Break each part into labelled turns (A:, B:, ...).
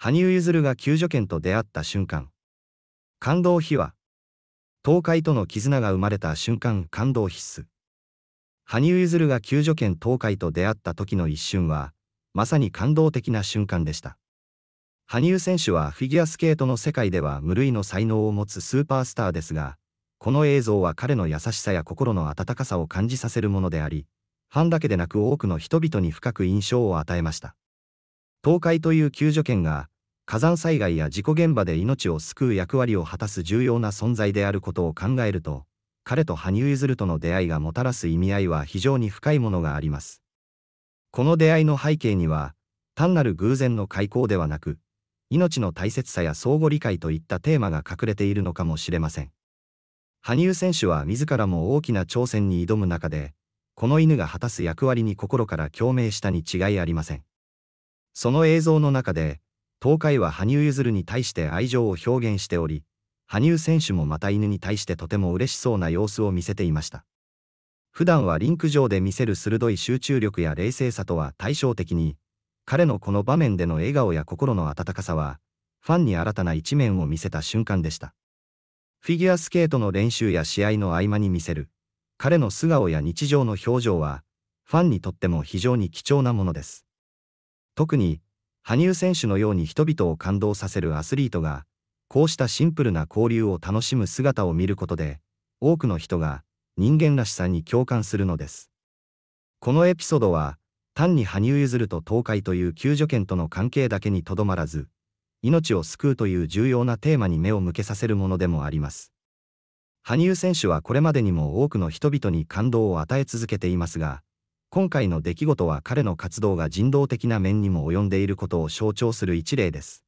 A: 羽生結弦が救助犬と出会った瞬間。感動秘話。東海との絆が生まれた瞬間感動必須。羽生結弦が救助犬東海と出会った時の一瞬は、まさに感動的な瞬間でした。羽生選手はフィギュアスケートの世界では無類の才能を持つスーパースターですが、この映像は彼の優しさや心の温かさを感じさせるものであり、ファンだけでなく多くの人々に深く印象を与えました。倒壊という救助犬が火山災害や事故現場で命を救う役割を果たす重要な存在であることを考えると彼と羽生結弦との出会いがもたらす意味合いは非常に深いものがあります。この出会いの背景には単なる偶然の開口ではなく命の大切さや相互理解といったテーマが隠れているのかもしれません。羽生選手は自らも大きな挑戦に挑む中でこの犬が果たす役割に心から共鳴したに違いありません。その映像の中で、東海は羽生結弦に対して愛情を表現しており、羽生選手もまた犬に対してとても嬉しそうな様子を見せていました。普段はリンク上で見せる鋭い集中力や冷静さとは対照的に、彼のこの場面での笑顔や心の温かさは、ファンに新たな一面を見せた瞬間でした。フィギュアスケートの練習や試合の合間に見せる、彼の素顔や日常の表情は、ファンにとっても非常に貴重なものです。特に、羽生選手のように人々を感動させるアスリートが、こうしたシンプルな交流を楽しむ姿を見ることで、多くの人が人間らしさに共感するのです。このエピソードは、単に羽生結弦と東海という救助犬との関係だけにとどまらず、命を救うという重要なテーマに目を向けさせるものでもあります。羽生選手はこれまでにも多くの人々に感動を与え続けていますが、今回の出来事は彼の活動が人道的な面にも及んでいることを象徴する一例です。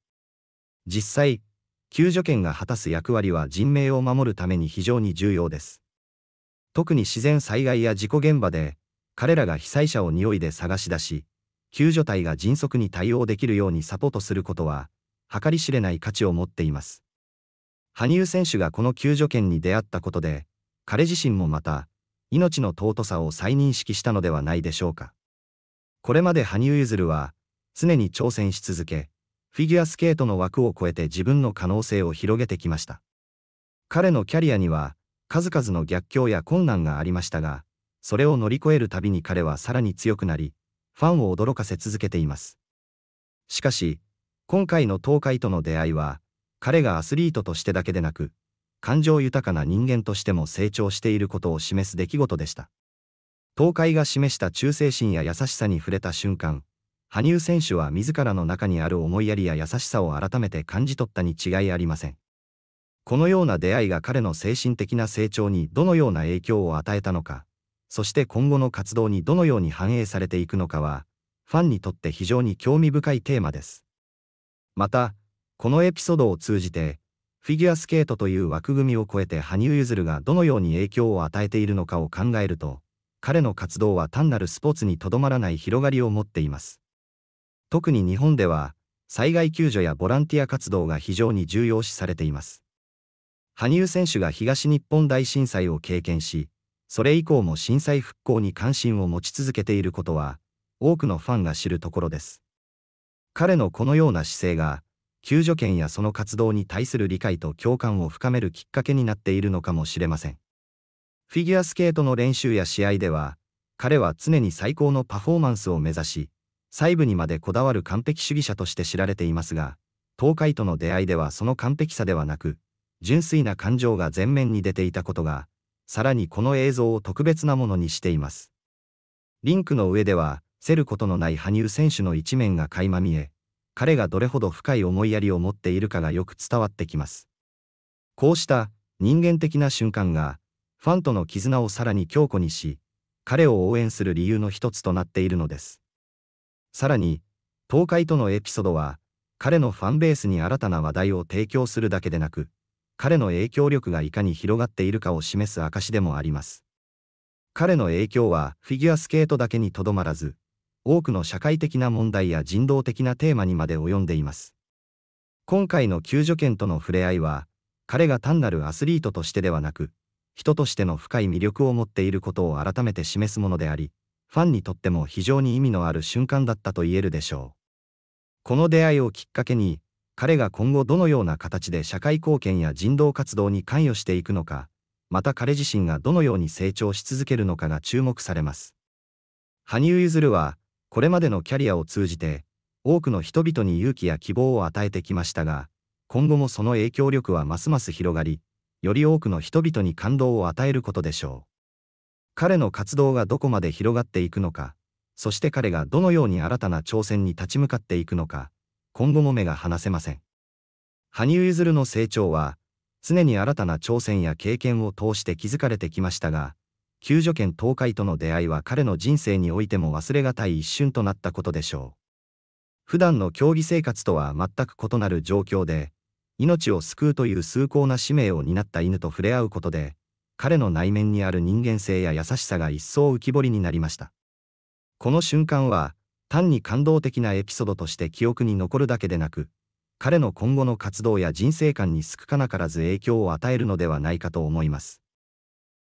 A: 実際、救助犬が果たす役割は人命を守るために非常に重要です。特に自然災害や事故現場で、彼らが被災者を匂いで探し出し、救助隊が迅速に対応できるようにサポートすることは、計り知れない価値を持っています。羽生選手がこの救助犬に出会ったことで、彼自身もまた、命の尊さを再認識したのではないでしょうか。これまで羽生結弦は、常に挑戦し続け、フィギュアスケートの枠を超えて自分の可能性を広げてきました。彼のキャリアには、数々の逆境や困難がありましたが、それを乗り越えるたびに彼はさらに強くなり、ファンを驚かせ続けています。しかし、今回の東海との出会いは、彼がアスリートとしてだけでなく、感情豊かな人間としても成長していることを示す出来事でした。東海が示した忠誠心や優しさに触れた瞬間、羽生選手は自らの中にある思いやりや優しさを改めて感じ取ったに違いありません。このような出会いが彼の精神的な成長にどのような影響を与えたのか、そして今後の活動にどのように反映されていくのかは、ファンにとって非常に興味深いテーマです。また、このエピソードを通じて、フィギュアスケートという枠組みを超えて羽生結弦がどのように影響を与えているのかを考えると、彼の活動は単なるスポーツにとどまらない広がりを持っています。特に日本では、災害救助やボランティア活動が非常に重要視されています。羽生選手が東日本大震災を経験し、それ以降も震災復興に関心を持ち続けていることは、多くのファンが知るところです。彼のこのような姿勢が、救助犬やその活動に対する理解と共感を深めるきっかけになっているのかもしれません。フィギュアスケートの練習や試合では、彼は常に最高のパフォーマンスを目指し、細部にまでこだわる完璧主義者として知られていますが、東海との出会いではその完璧さではなく、純粋な感情が前面に出ていたことが、さらにこの映像を特別なものにしています。リンクの上では、競ることのない羽生選手の一面が垣間見え、彼がどれほど深い思いやりを持っているかがよく伝わってきます。こうした人間的な瞬間が、ファンとの絆をさらに強固にし、彼を応援する理由の一つとなっているのです。さらに、東海とのエピソードは、彼のファンベースに新たな話題を提供するだけでなく、彼の影響力がいかに広がっているかを示す証でもあります。彼の影響はフィギュアスケートだけにとどまらず、多くの社会的な問題や人道的なテーマにまで及んでいます。今回の救助犬との触れ合いは、彼が単なるアスリートとしてではなく、人としての深い魅力を持っていることを改めて示すものであり、ファンにとっても非常に意味のある瞬間だったと言えるでしょう。この出会いをきっかけに、彼が今後どのような形で社会貢献や人道活動に関与していくのか、また彼自身がどのように成長し続けるのかが注目されます。羽生結弦は、これまでのキャリアを通じて、多くの人々に勇気や希望を与えてきましたが、今後もその影響力はますます広がり、より多くの人々に感動を与えることでしょう。彼の活動がどこまで広がっていくのか、そして彼がどのように新たな挑戦に立ち向かっていくのか、今後も目が離せません。羽生結弦の成長は、常に新たな挑戦や経験を通して築かれてきましたが、救助犬東海との出会いは彼の人生においても忘れがたい一瞬となったことでしょう。普段の競技生活とは全く異なる状況で、命を救うという崇高な使命を担った犬と触れ合うことで、彼の内面にある人間性や優しさが一層浮き彫りになりました。この瞬間は、単に感動的なエピソードとして記憶に残るだけでなく、彼の今後の活動や人生観に少かなからず影響を与えるのではないかと思います。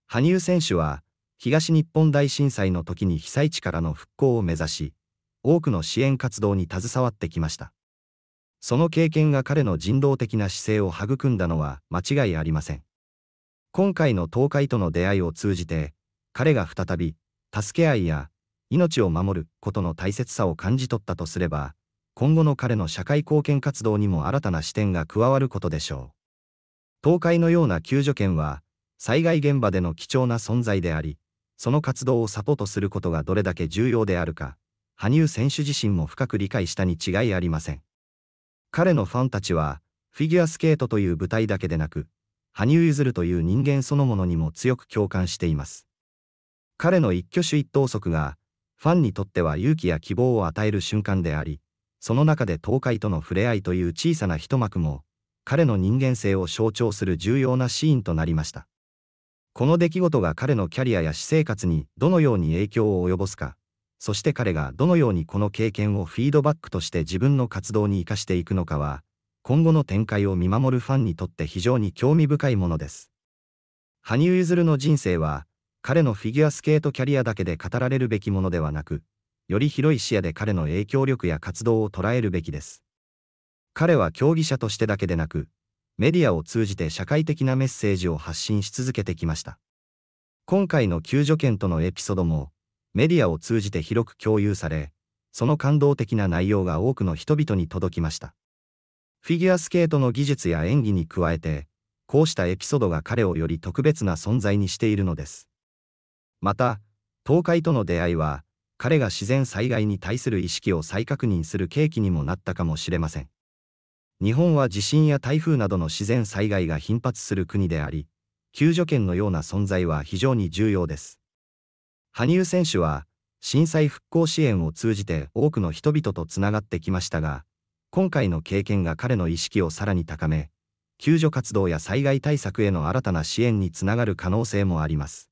A: 羽生選手は、東日本大震災の時に被災地からの復興を目指し、多くの支援活動に携わってきました。その経験が彼の人道的な姿勢を育んだのは間違いありません。今回の東海との出会いを通じて、彼が再び、助け合いや、命を守ることの大切さを感じ取ったとすれば、今後の彼の社会貢献活動にも新たな視点が加わることでしょう。東海のような救助犬は、災害現場での貴重な存在であり、その活動をサポートすることがどれだけ重要であるか、羽生選手自身も深く理解したに違いありません。彼のファンたちは、フィギュアスケートという舞台だけでなく、羽生結弦という人間そのものにも強く共感しています。彼の一挙手一投足が、ファンにとっては勇気や希望を与える瞬間であり、その中で東海との触れ合いという小さな一幕も、彼の人間性を象徴する重要なシーンとなりました。この出来事が彼のキャリアや私生活にどのように影響を及ぼすか、そして彼がどのようにこの経験をフィードバックとして自分の活動に生かしていくのかは、今後の展開を見守るファンにとって非常に興味深いものです。羽生結弦の人生は、彼のフィギュアスケートキャリアだけで語られるべきものではなく、より広い視野で彼の影響力や活動を捉えるべきです。彼は競技者としてだけでなく、メディアを通じて社会的なメッセージを発信し続けてきました。今回の救助犬とのエピソードも、メディアを通じて広く共有され、その感動的な内容が多くの人々に届きました。フィギュアスケートの技術や演技に加えて、こうしたエピソードが彼をより特別な存在にしているのです。また、東海との出会いは、彼が自然災害に対する意識を再確認する契機にもなったかもしれません。日本は地震や台風などの自然災害が頻発する国であり、救助犬のような存在は非常に重要です。羽生選手は、震災復興支援を通じて多くの人々とつながってきましたが、今回の経験が彼の意識をさらに高め、救助活動や災害対策への新たな支援につながる可能性もあります。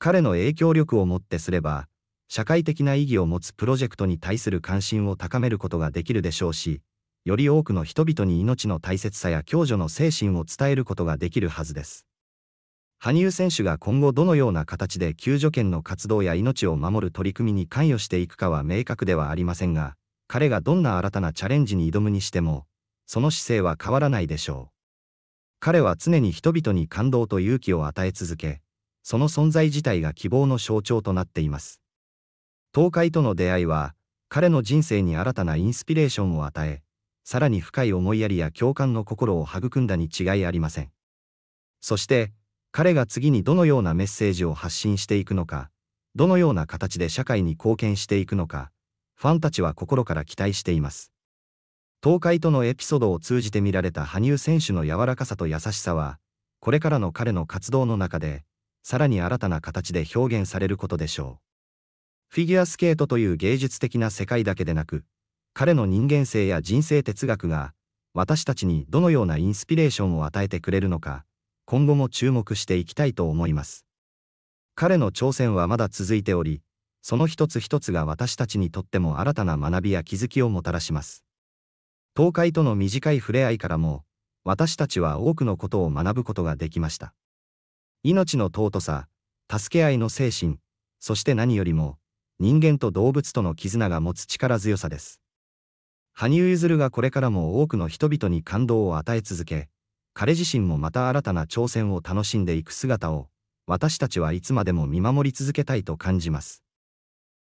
A: 彼の影響力をもってすれば、社会的な意義を持つプロジェクトに対する関心を高めることができるでしょうし、より多くの人々に命の大切さや共助の精神を伝えることができるはずです。羽生選手が今後どのような形で救助犬の活動や命を守る取り組みに関与していくかは明確ではありませんが、彼がどんな新たなチャレンジに挑むにしても、その姿勢は変わらないでしょう。彼は常に人々に感動と勇気を与え続け、その存在自体が希望の象徴となっています。東海との出会いは、彼の人生に新たなインスピレーションを与え、さらに深い思いやりや共感の心を育んだに違いありません。そして、彼が次にどのようなメッセージを発信していくのか、どのような形で社会に貢献していくのか、ファンたちは心から期待しています。東海とのエピソードを通じて見られた羽生選手の柔らかさと優しさは、これからの彼の活動の中で、さらに新たな形で表現されることでしょう。フィギュアスケートという芸術的な世界だけでなく、彼の人間性や人生哲学が、私たちにどのようなインスピレーションを与えてくれるのか、今後も注目していきたいと思います。彼の挑戦はまだ続いており、その一つ一つが私たちにとっても新たな学びや気づきをもたらします。東海との短い触れ合いからも、私たちは多くのことを学ぶことができました。命の尊さ、助け合いの精神、そして何よりも、人間と動物との絆が持つ力強さです。羽生結弦がこれからも多くの人々に感動を与え続け、彼自身もまた新たな挑戦を楽しんでいく姿を、私たちはいつまでも見守り続けたいと感じます。